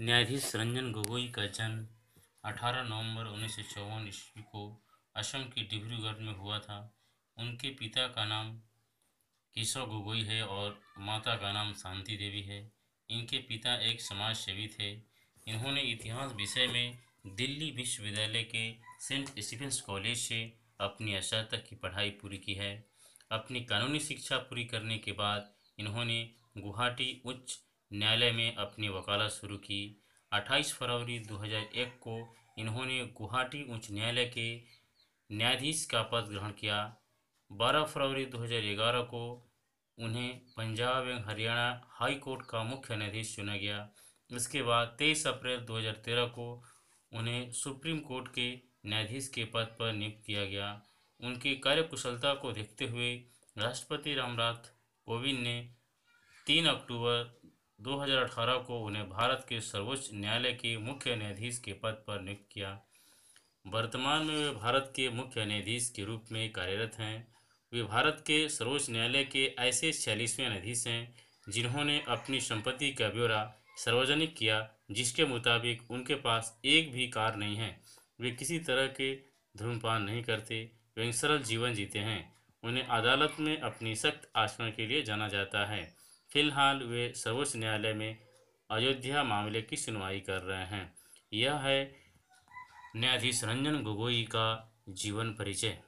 न्यायाधीश रंजन गोगोई का जन्म 18 नवंबर उन्नीस ईस्वी को असम के डिब्रूगढ़ में हुआ था उनके पिता का नाम केशव गोगोई है और माता का नाम शांति देवी है इनके पिता एक समाज सेवी थे इन्होंने इतिहास विषय में दिल्ली विश्वविद्यालय के सेंट स्टीफेंस कॉलेज से अपनी स्नातक की पढ़ाई पूरी की है अपनी कानूनी शिक्षा पूरी करने के बाद इन्होंने गुवाहाटी उच्च न्यायालय में अपनी वकालत शुरू की 28 फरवरी 2001 को इन्होंने गुवाहाटी उच्च न्यायालय के न्यायाधीश का पद ग्रहण किया 12 फरवरी 2011 को उन्हें पंजाब एवं हरियाणा हाई कोर्ट का मुख्य न्यायाधीश चुना गया इसके बाद 23 अप्रैल 2013 को उन्हें सुप्रीम कोर्ट के न्यायाधीश के पद पर नियुक्त किया गया उनकी कार्यकुशलता को देखते हुए राष्ट्रपति रामनाथ कोविंद ने 3 अक्टूबर 2018 को उन्हें भारत के सर्वोच्च न्यायालय के मुख्य न्यायाधीश के पद पर नियुक्त किया वर्तमान में वे भारत के मुख्य न्यायाधीश के रूप में कार्यरत हैं वे भारत के सर्वोच्च न्यायालय के ऐसे छियालीसवें न्यायाधीश हैं जिन्होंने अपनी संपत्ति का ब्यौरा सार्वजनिक किया जिसके मुताबिक उनके पास एक भी कार नहीं है वे किसी तरह के धूमपान नहीं करते वे सरल जीवन जीते हैं उन्हें अदालत में अपनी सख्त आचरण के लिए जाना जाता है फिलहाल वे सर्वोच्च न्यायालय में अयोध्या मामले की सुनवाई कर रहे हैं यह है न्यायाधीश रंजन गोगोई का जीवन परिचय